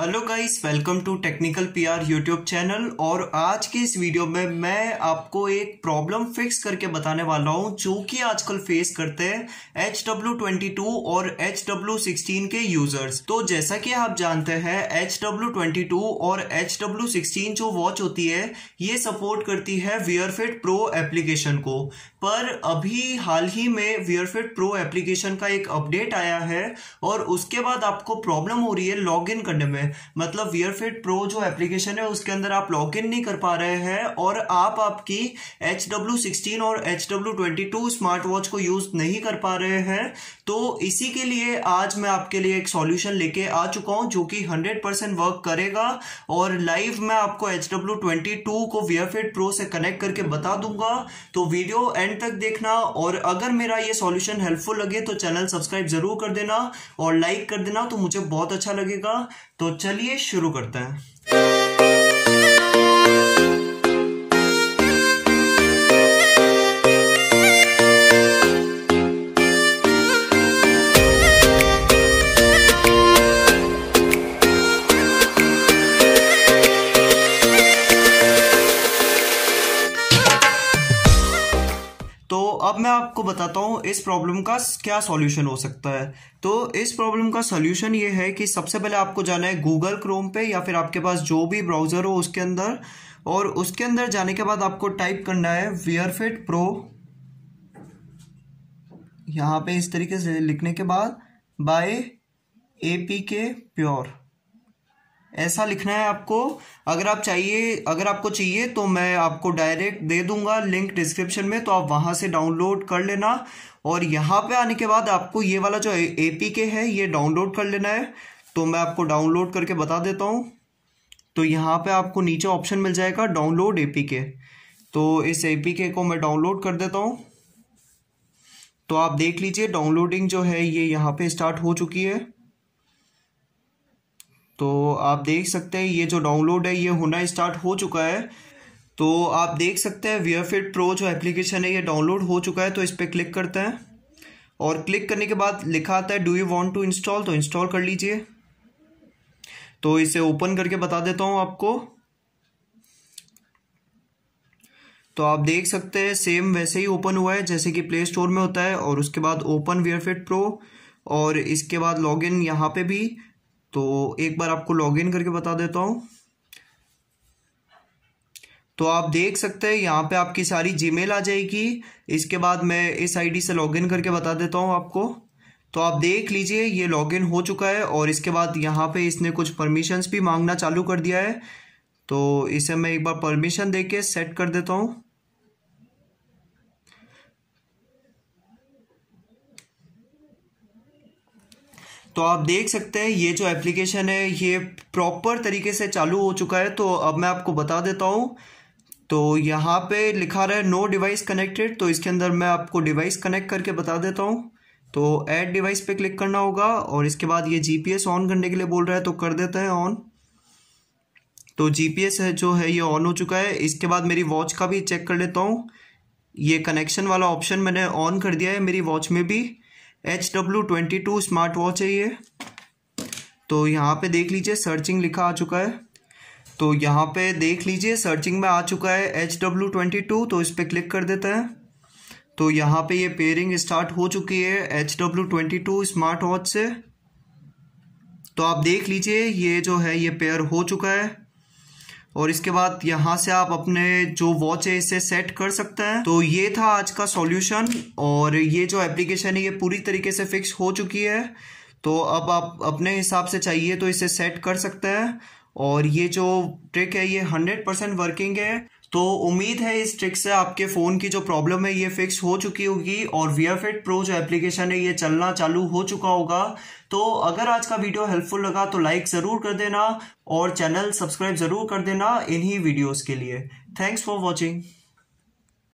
hello guys welcome to technical PR YouTube channel और आज के इस वीडियो में मैं आपको एक प्रॉब्लम फिक्स करके बताने वाला हूं जो कि आजकल फेस करते हैं एच डब्ल्यू ट्वेंटी टू और एच डब्ल्यू सिक्सटीन के यूजर्स तो जैसा कि आप जानते हैं एच डब्ल्यू ट्वेंटी टू और एच डब्ल्यू सिक्सटीन जो वॉच होती है ये सपोर्ट करती है वियरफिट प्रो एप्लीकेशन को पर अभी हाल ही में वियरफिट प्रो एप्लीकेशन का एक अपडेट आया है और उसके बाद आपको प्रॉब्लम हो रही है लॉग इन करने में है मतलब वीयरफिट प्रो जो एप्लीकेशन है उसके अंदर आप लॉग इन नहीं कर पा रहे हैं और आप आपकी एच डब्ल्यू सिक्सटीन और H W twenty two smart watch को यूज नहीं कर पा रहे हैं तो इसी के लिए आज मैं आपके लिए एक सॉल्यूशन लेके आ चुका हूं जो कि हंड्रेड परसेंट वर्क करेगा और लाइव मैं आपको एच डब्ल्यू ट्वेंटी टू को वीयरफिट प्रो से कनेक्ट करके बता दूंगा तो वीडियो एंड तक देखना और अगर मेरा ये सॉल्यूशन हेल्पफुल लगे तो चैनल सब्सक्राइब जरूर कर देना और लाइक कर देना तो मुझे बहुत अच्छा लगेगा तो चलिए शुरू करते हैं अब मैं आपको बताता हूँ इस प्रॉब्लम का क्या सॉल्यूशन हो सकता है तो इस प्रॉब्लम का सॉल्यूशन ये है कि सबसे पहले आपको जाना है गूगल क्रोम पे या फिर आपके पास जो भी ब्राउज़र हो उसके अंदर और उसके अंदर जाने के बाद आपको टाइप करना है वियरफिट प्रो यहाँ पे इस तरीके से लिखने के बाद by A P K pure ऐसा लिखना है आपको अगर आप चाहिए अगर आपको चाहिए तो मैं आपको डायरेक्ट दे दूंगा लिंक डिस्क्रिप्शन में तो आप वहां से डाउनलोड कर लेना और यहाँ पे आने के बाद आपको ये वाला जो ए पी के है ये डाउनलोड कर लेना है तो मैं आपको डाउनलोड करके बता देता हूँ तो यहाँ पे आपको नीचे ऑप्शन मिल जाएगा डाउनलोड ए पी के तो इस ए पी के को मैं डाउनलोड कर देता हूँ तो आप देख लीजिए डाउनलोडिंग जो है ये यहाँ पे स्टार्ट हो चुकी है तो आप देख सकते हैं ये जो डाउनलोड है ये होना स्टार्ट हो चुका है तो आप देख सकते हैं वियरफिट प्रो जो एप्लीकेशन है ये डाउनलोड हो चुका है तो इस पर क्लिक करते हैं और क्लिक करने के बाद लिखा आता है do you want to install तो इंस्टॉल कर लीजिए तो इसे ओपन करके बता देता हूँ आपको तो आप देख सकते हैं सेम वैसे ही ओपन हुआ है जैसे कि प्ले स्टोर में होता है और उसके बाद ओपन वियरफिट प्रो और इसके बाद लॉगिन यहाँ पे भी तो एक बार आपको लॉगिन करके बता देता हूँ तो आप देख सकते हैं यहाँ पे आपकी सारी जीमेल आ जाएगी इसके बाद मैं इस आईडी से लॉगिन करके बता देता हूँ आपको तो आप देख लीजिए ये लॉगिन हो चुका है और इसके बाद यहाँ पे इसने कुछ परमिशंस भी मांगना चालू कर दिया है तो इसे मैं एक बार परमिशन दे के सेट कर देता हूँ तो आप देख सकते हैं ये जो एप्लीकेशन है ये प्रॉपर तरीके से चालू हो चुका है तो अब मैं आपको बता देता हूँ तो यहाँ पे लिखा रहा है नो डिवाइस कनेक्टेड तो इसके अंदर मैं आपको डिवाइस कनेक्ट करके बता देता हूँ तो ऐड डिवाइस पे क्लिक करना होगा और इसके बाद ये जीपीएस ऑन करने के लिए बोल रहा है तो कर देते हैं ऑन तो जीपीएस है जो है ये ऑन हो चुका है इसके बाद मेरी वॉच का भी चेक कर लेता हूँ ये कनेक्शन वाला ऑप्शन मैंने ऑन कर दिया है मेरी वॉच में भी H W twenty two smart watch है ये तो यहाँ पे देख लीजिए सर्चिंग लिखा आ चुका है तो यहाँ पे देख लीजिए सर्चिंग में आ चुका है एच डब्ल्यू ट्वेंटी टू तो इस पर क्लिक कर देते हैं तो यहाँ पे ये पेयरिंग स्टार्ट हो चुकी है H W twenty two smart watch से तो आप देख लीजिए ये जो है ये पेयर हो चुका है और इसके बाद यहाँ से आप अपने जो वॉच है इसे सेट कर सकते हैं तो ये था आज का सॉल्यूशन और ये जो एप्लीकेशन है ये पूरी तरीके से फिक्स हो चुकी है तो अब आप अपने हिसाब से चाहिए तो इसे सेट कर सकते हैं और ये जो ट्रिक है ये हंड्रेड परसेंट वर्किंग है तो उम्मीद है इस ट्रिक से आपके फ़ोन की जो प्रॉब्लम है ये फिक्स हो चुकी होगी और वीआरफिट प्रो जो एप्लीकेशन है ये चलना चालू हो चुका होगा तो अगर आज का वीडियो हेल्पफुल लगा तो लाइक ज़रूर कर देना और चैनल सब्सक्राइब ज़रूर कर देना इन्हीं वीडियोस के लिए थैंक्स फॉर वॉचिंग